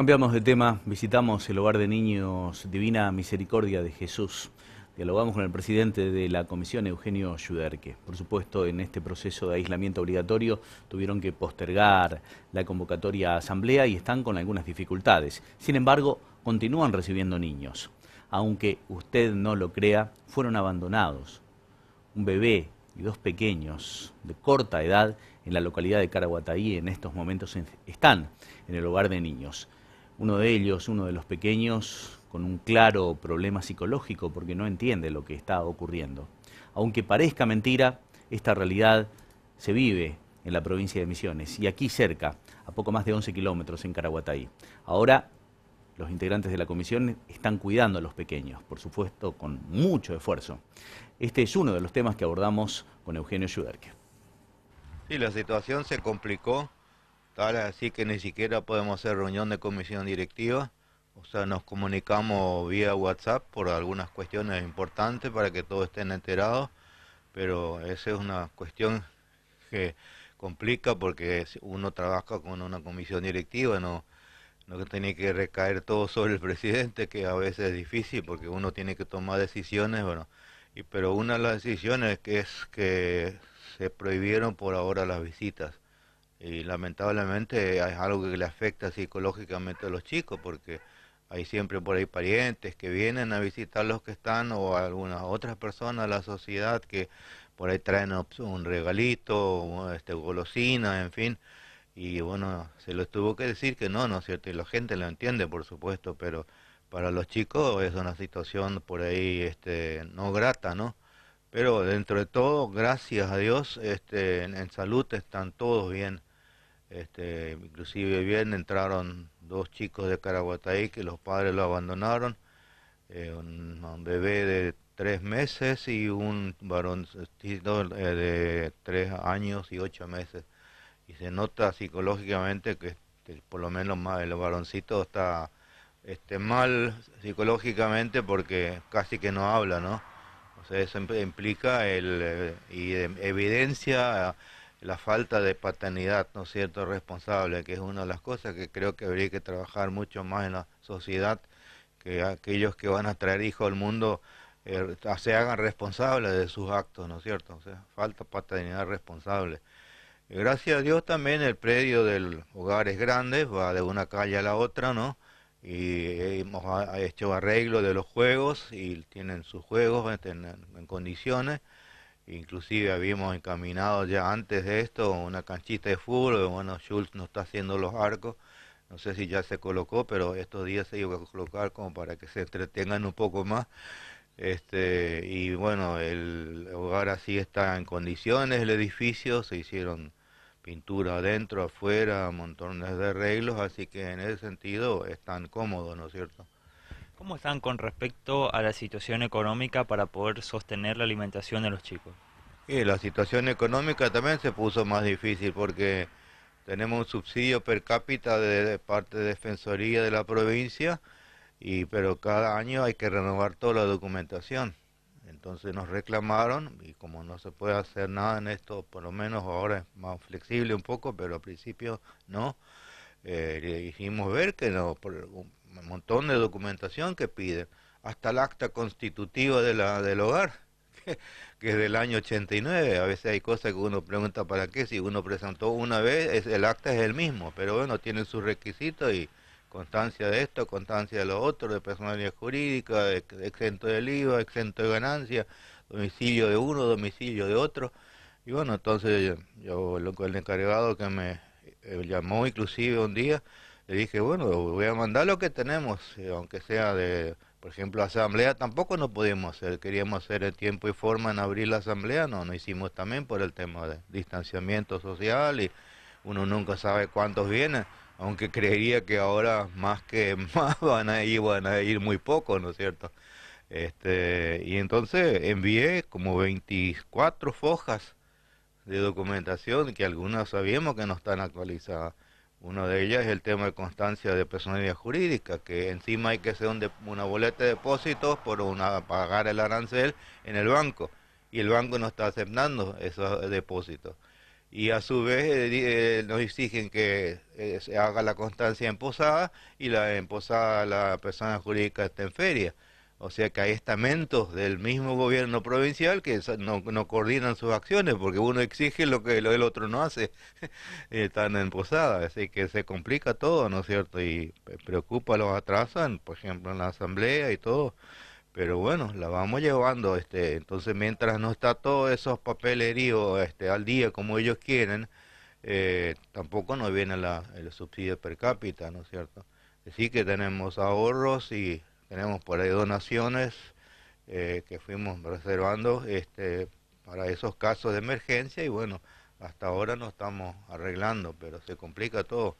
Cambiamos de tema, visitamos el hogar de niños Divina Misericordia de Jesús. Dialogamos con el presidente de la comisión, Eugenio Yuderque. Por supuesto, en este proceso de aislamiento obligatorio tuvieron que postergar la convocatoria a asamblea y están con algunas dificultades. Sin embargo, continúan recibiendo niños. Aunque usted no lo crea, fueron abandonados. Un bebé y dos pequeños de corta edad en la localidad de Caraguataí en estos momentos están en el hogar de niños. Uno de ellos, uno de los pequeños, con un claro problema psicológico porque no entiende lo que está ocurriendo. Aunque parezca mentira, esta realidad se vive en la provincia de Misiones y aquí cerca, a poco más de 11 kilómetros en Caraguatay. Ahora los integrantes de la comisión están cuidando a los pequeños, por supuesto con mucho esfuerzo. Este es uno de los temas que abordamos con Eugenio Schuderke. Y la situación se complicó Ahora sí que ni siquiera podemos hacer reunión de comisión directiva. O sea, nos comunicamos vía WhatsApp por algunas cuestiones importantes para que todos estén enterados, pero esa es una cuestión que complica porque uno trabaja con una comisión directiva, no, no tiene que recaer todo sobre el presidente, que a veces es difícil porque uno tiene que tomar decisiones, bueno, y, pero una de las decisiones que es que se prohibieron por ahora las visitas y lamentablemente es algo que le afecta psicológicamente a los chicos porque hay siempre por ahí parientes que vienen a visitar los que están o algunas otras personas de la sociedad que por ahí traen un regalito, este, golosina, en fin. Y bueno, se les tuvo que decir que no, ¿no es cierto? Y la gente lo entiende, por supuesto, pero para los chicos es una situación por ahí este, no grata, ¿no? Pero dentro de todo, gracias a Dios, este, en salud están todos bien. Este, inclusive bien entraron dos chicos de Caraguatay que los padres lo abandonaron, eh, un, bebé de tres meses y un varoncito eh, de tres años y ocho meses. Y se nota psicológicamente que, este por lo menos más, el varoncito está este, mal psicológicamente porque casi que no habla, ¿no? O sea, eso implica el, eh, y em, evidencia la falta de paternidad, ¿no es cierto?, responsable, que es una de las cosas que creo que habría que trabajar mucho más en la sociedad, que aquellos que van a traer hijos al mundo eh, se hagan responsables de sus actos, ¿no es cierto? O sea, falta paternidad responsable. Eh, gracias a Dios también el predio de hogares grandes va de una calle a la otra, ¿no? Y hemos hecho arreglo de los juegos y tienen sus juegos este, en condiciones Inclusive habíamos encaminado ya antes de esto una canchita de fútbol, bueno, Schultz no está haciendo los arcos, no sé si ya se colocó, pero estos días se iba a colocar como para que se entretengan un poco más. Este, y bueno, el hogar así está en condiciones el edificio, se hicieron pintura adentro, afuera, montones de arreglos, así que en ese sentido están cómodos, ¿no es cierto? ¿Cómo están con respecto a la situación económica para poder sostener la alimentación de los chicos? Y la situación económica también se puso más difícil porque tenemos un subsidio per cápita de, parte de Defensoría de la provincia, y, pero cada año hay que renovar toda la documentación. Entonces nos reclamaron y como no se puede hacer nada en esto, por lo menos ahora es más flexible un poco, pero al principio no, eh, le dijimos ver que no, por, un montón de documentación que piden, hasta el acta constitutiva de la, del hogar, que, es del año 89. A veces hay cosas que uno pregunta para qué, si uno presentó una vez, el acta es el mismo, pero bueno, tiene sus requisitos y constancia de esto, constancia de lo otro, de personalidad jurídica, exento del IVA, exento de ganancia, domicilio de uno, domicilio de otro. Y bueno, entonces yo, yo el encargado que me eh, llamó inclusive un día, le dije, bueno, voy a mandar lo que tenemos, eh, aunque sea de, por ejemplo, asamblea tampoco no pudimos hacer, queríamos hacer el tiempo y forma en abrir la asamblea, no, no hicimos también por el tema de distanciamiento social y uno nunca sabe cuántos vienen, aunque creería que ahora más que más van a ir, van a ir muy pocos, ¿no es cierto? Este, y entonces envié como 24 fojas de documentación que algunas sabíamos que no están actualizadas. Una de ellas es el tema de constancia de personalidad jurídica, que encima hay que hacer una boleta de depósitos por una, pagar el arancel en el banco. Y el banco no está aceptando esos depósitos. Y a su vez eh, eh, nos exigen que eh, se haga la constancia en posada y la en la persona jurídica está en feria. O sea que hay estamentos del mismo gobierno provincial que no, coordinan sus acciones porque uno exige lo que el otro no hace. Están en posada, así que se complica todo, ¿no es cierto? Y preocupa, los atrasan, por ejemplo, en la asamblea y todo. Pero bueno, la vamos llevando. este Entonces, mientras no está todos esos papeleríos este, al día como ellos quieren, eh, tampoco nos viene la, el subsidio per cápita, ¿no es cierto? Así que tenemos ahorros y tenemos por ahí donaciones eh, que fuimos reservando este, para esos casos de emergencia y bueno, hasta ahora no estamos arreglando, pero se complica todo.